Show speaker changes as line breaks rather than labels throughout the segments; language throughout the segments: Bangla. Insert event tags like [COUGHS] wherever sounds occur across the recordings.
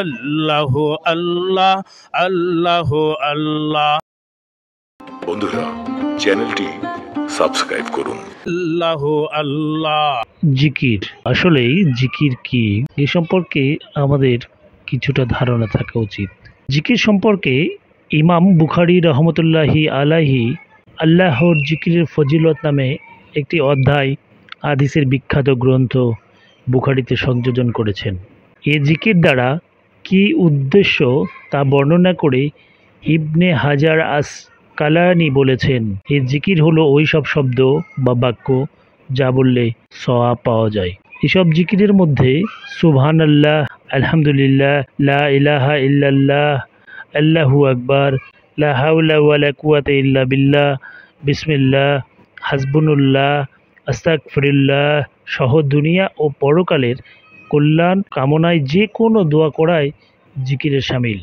আল্লাহ আল্লাহ আল্লাহ আল্লাহ
বন্ধুরা চ্যানেলটি সাবস্ক্রাইব করুন আল্লাহ
আল্লাহ
জিকির আসলেই জিকির কি এ সম্পর্কে আমাদের কিছুটা ধারণা থাকা উচিত জিকির সম্পর্কে ইমাম বুখারি রহমতুল্লাহি আলাহি আল্লাহর জিকিরের ফজিলত নামে একটি অধ্যায় আদিসের বিখ্যাত গ্রন্থ বুখারিতে সংযোজন করেছেন এ জিকির দ্বারা কি উদ্দেশ্য তা বর্ণনা করে ইবনে হাজার আস কালানি বলেছেন এ জিকির হলো ওই সব শব্দ বা বাক্য যা বললে সওয়া পাওয়া যায় এসব জিকিরের মধ্যে সুবহান আল্লাহ আলহামদুলিল্লাহ লা ইলাহা ইল্লাল্লাহ আল্লাহু আকবার লা হাওলা ওয়ালা ইল্লা বিল্লাহ বিসমিল্লাহ হাসবুনুল্লাহ আস্তাকফিরুল্লাহ সহ দুনিয়া ও পরকালের কল্যাণ কামনায় যে কোনো দোয়া করায় জিকিরের সামিল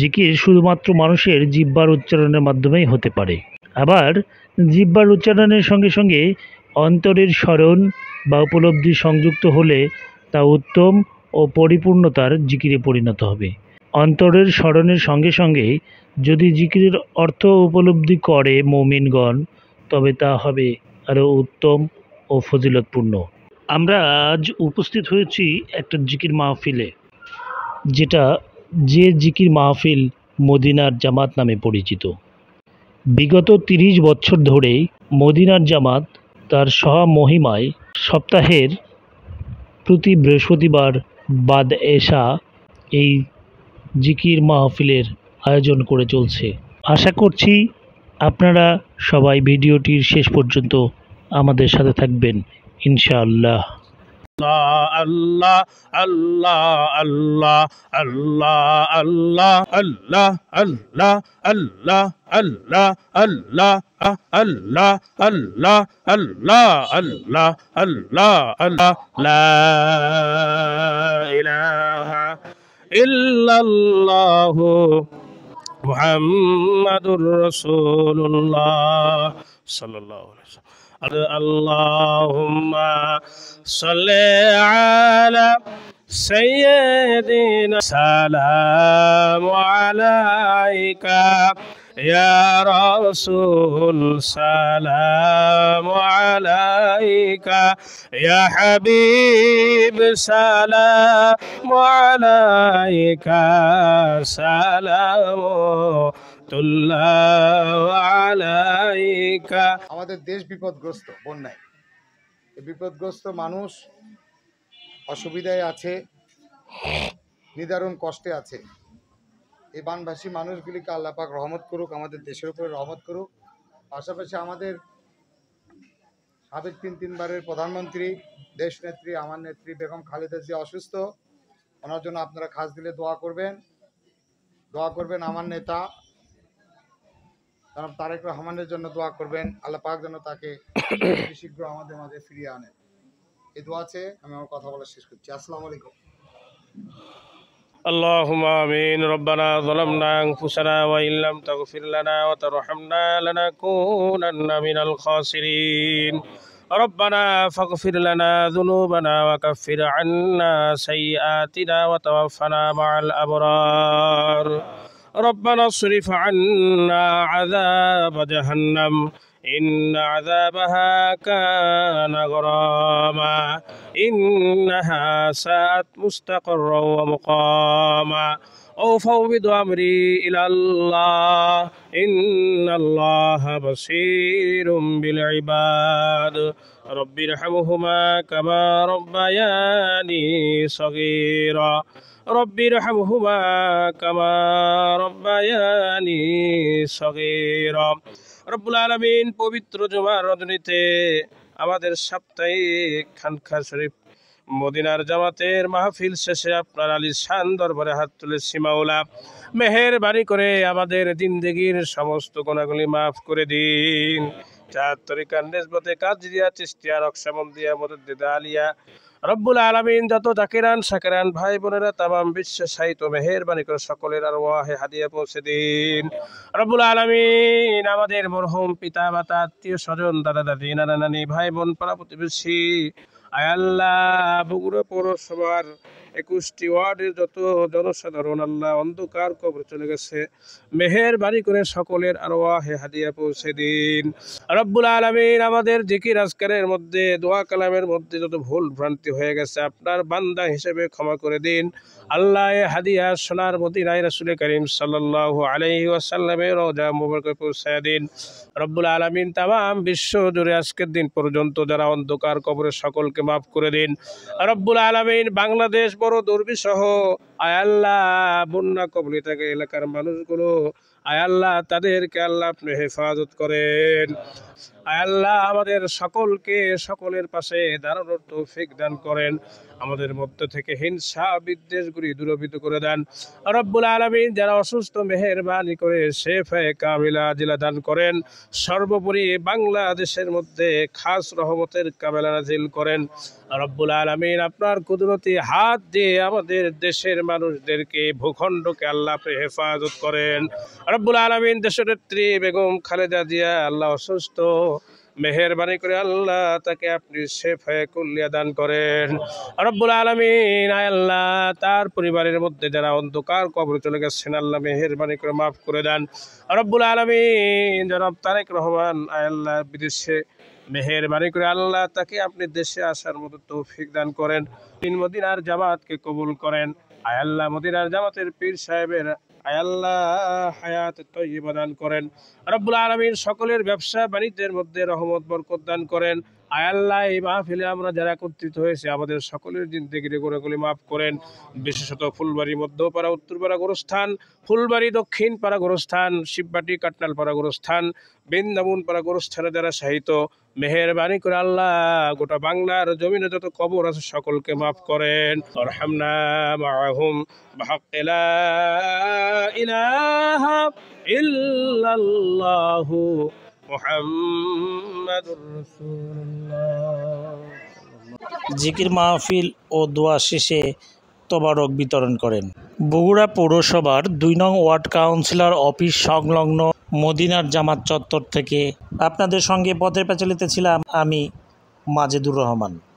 জিকির শুধুমাত্র মানুষের জিব্বার উচ্চারণের মাধ্যমেই হতে পারে আবার জিব্বার উচ্চারণের সঙ্গে সঙ্গে অন্তরের স্মরণ বা উপলব্ধি সংযুক্ত হলে তা উত্তম ও পরিপূর্ণতার জিকিরে পরিণত হবে অন্তরের স্মরণের সঙ্গে সঙ্গে যদি জিকিরের অর্থ উপলব্ধি করে মৌমিনগণ তবে তা হবে আরও উত্তম ও ফজিলতপূর্ণ আমরা আজ উপস্থিত হয়েছি একটা জিকির মাহফিলে যেটা যে জিকির মাহফিল মদিনার জামাত নামে পরিচিত বিগত ৩০ বছর ধরেই মদিনার জামাত তার সহমহিমায় সপ্তাহের প্রতি বৃহস্পতিবার বাদ এসা এই জিকির মাহফিলের আয়োজন করে চলছে আশা করছি আপনারা সবাই ভিডিওটির শেষ পর্যন্ত আমাদের সাথে থাকবেন ইনশাআল্লাহ
الله الله الله الله الله الله الله الله الله الله الله الله الله الله الله الله لا إله إلا الله محمد رسول الله صلى الله عليه وسلم اللهم صل على سيدنا سلام عليك يا رسول سلام عليك يا حبيب سلام عليك سلام الله عليك
আমাদের দেশ বিপদগ্রস্ত বন্যায় বিপদগ্রস্ত মানুষ অসুবিধায় আছে নিদারুণ কষ্টে আছে এই বানভাসী মানুষগুলিকে আল্লাপাক রহমত করুক আমাদের দেশের উপরে রহমত করুক পাশাপাশি আমাদের সাবেক তিন তিনবারের প্রধানমন্ত্রী দেশ নেত্রী আমার নেত্রী বেগম খালেদা জিয়া অসুস্থ ওনার জন্য আপনারা খাস দিলে দোয়া করবেন দোয়া করবেন আমার নেতা তারেক রহমানের জন্য দোয়া করবেন আল্লাপাক যেন তাকে [COUGHS] শীঘ্র আমাদের মাঝে ফিরিয়ে আনেন এই দোয়া আছে আমি আমার কথা বলা শেষ করছি আসসালামু আলাইকুম
اللهم آمين ربنا ظلمنا أنفسنا وإن لم تغفر لنا وترحمنا لنكونن من الخاسرين ربنا فاغفر لنا ذنوبنا وكفر عنا سيئاتنا وتوفنا مع الأبرار ربنا اصرف عنا عذاب جهنم إن عذابها كان غراما إنها ساءت مستقرا ومقاما أفوض أمري إلى الله إن الله بصير بالعباد رب ارحمهما كما ربياني صغيرا رب ارحمهما كما ربياني صغيرا রব্বুল আলমিন পবিত্র জমা রজনীতে আমাদের সাপ্তাহিক খানখা শরীফ মদিনার জামাতের মাহফিল শেষে আপনার আলী শান দরবারে হাত তুলে সীমাওলা মেহের বাড়ি করে আমাদের জিন্দেগির সমস্ত গোনাগুলি মাফ করে দিন চার তরিকার নিসবতে কাজরিয়া চিস্তিয়া রক্ষামন্দিয়া মদুদ্দিদা আলিয়া রব্বুল আলমিন যত জাকিরান সাকিরান ভাই বোনেরা তামাম বিশ্ব সাহিত্য মেহেরবানি করে সকলের আর ওয়াহে হাদিয়া পৌঁছে দিন রব্বুল আলমিন আমাদের মরহুম পিতা মাতা আত্মীয় স্বজন দাদা দাদি নানা নানি ভাই বোন পাড়া প্রতিবেশী আয়াল্লাহ বুগুড়ো পৌরসভার একুশটি ওয়ার্ডের যত জনসাধারণ আল্লাহ অন্ধকার কবর চলে গেছে মেহের বাড়ি করে সকলের আরোয়াহে হাদিয়া পৌঁছে দিন রব্বুল আলমিন আমাদের জিকির আজকারের মধ্যে দোয়া কালামের মধ্যে যত ভুল ভ্রান্তি হয়ে গেছে আপনার বান্দা হিসেবে ক্ষমা করে দিন আল্লাহ হাদিয়া সোনার রায় রাসুল করিম সাল্লাহ আলহি আসাল্লামে রোজা মুবারকে পৌঁছায় দিন রব্বুল আলমিন তাম বিশ্ব জুড়ে আজকের দিন পর্যন্ত যারা অন্ধকার কবরে সকলকে মাফ করে দিন রব্বুল আলমিন বাংলাদেশ বড় দুর্বিসহ আয়াল্লাহ বন্যা থাকে এলাকার মানুষগুলো আয়াল্লাহ তাদেরকে আল্লাহ আপনি হেফাজত করেন আয়াল্লাহ আমাদের সকলকে সকলের পাশে দাঁড়ানোর তৌফিক দান করেন আমাদের মধ্যে থেকে হিংসা বিদ্বেষগুলি দূরভূত করে দেন রব্বুল আলমিন যারা অসুস্থ মেহরবানি করে শেফ কামিলা জিলা দান করেন সর্বোপরি বাংলাদেশের মধ্যে খাস রহমতের কামেলা নাজিল করেন রব্বুল আলমিন আপনার কুদরতি হাত দিয়ে আমাদের দেশের মানুষদেরকে ভূখণ্ডকে আল্লাহ হেফাজত করেন রব্বুল আলমিন দেশনেত্রী বেগম খালেদা জিয়া আল্লাহ অসুস্থ মেহরবানি করে আল্লাহ তাকে আপনি শেফায় কুল্লিয়া দান করেন রব্বুল আলমিন আল্লাহ তার পরিবারের মধ্যে যারা অন্ধকার কবর চলে গেছেন আল্লাহ মেহরবানি করে মাফ করে দেন রব্বুল আলমিন জনাব তারেক রহমান আল্লাহ বিদেশে মেহরবানি করে আল্লাহ তাকে আপনি দেশে আসার মতো তৌফিক দান করেন তিন মদিনার জামাতকে কবুল করেন আয়াল্লাহ মদিনার জামাতের পীর সাহেবের আয়াল্লাহ হায়াত দান করেন রব্বুল আলমিন সকলের ব্যবসা বাণিজ্যের মধ্যে রহমত বরকত দান করেন আয়াল্লাহ এই মাহফিলে আমরা যারা একত্রিত হয়েছে আমাদের সকলের জিন্দগিরি গোড়াগুলি মাফ করেন বিশেষত ফুলবাড়ি মধ্যপাড়া উত্তরপাড়া গোরস্থান ফুলবাড়ি দক্ষিণ পাড়া গোরস্থান শিববাটি কাটনাল পাড়া গোরস্থান বৃন্দাবন পাড়া গোরস্থানে যারা সাহিত্য মেহরবানি করে আল্লাহ গোটা বাংলার জমিনে যত কবর আছে সকলকে মাফ করেন ইলাহা ইল্লাল্লাহু
জিকির মাহফিল ও দোয়া শেষে তোবারক বিতরণ করেন বগুড়া পৌরসভার দুই নং ওয়ার্ড কাউন্সিলর অফিস সংলগ্ন মদিনার জামাত চত্বর থেকে আপনাদের সঙ্গে পথের প্রচলিত ছিলাম আমি মাজেদুর রহমান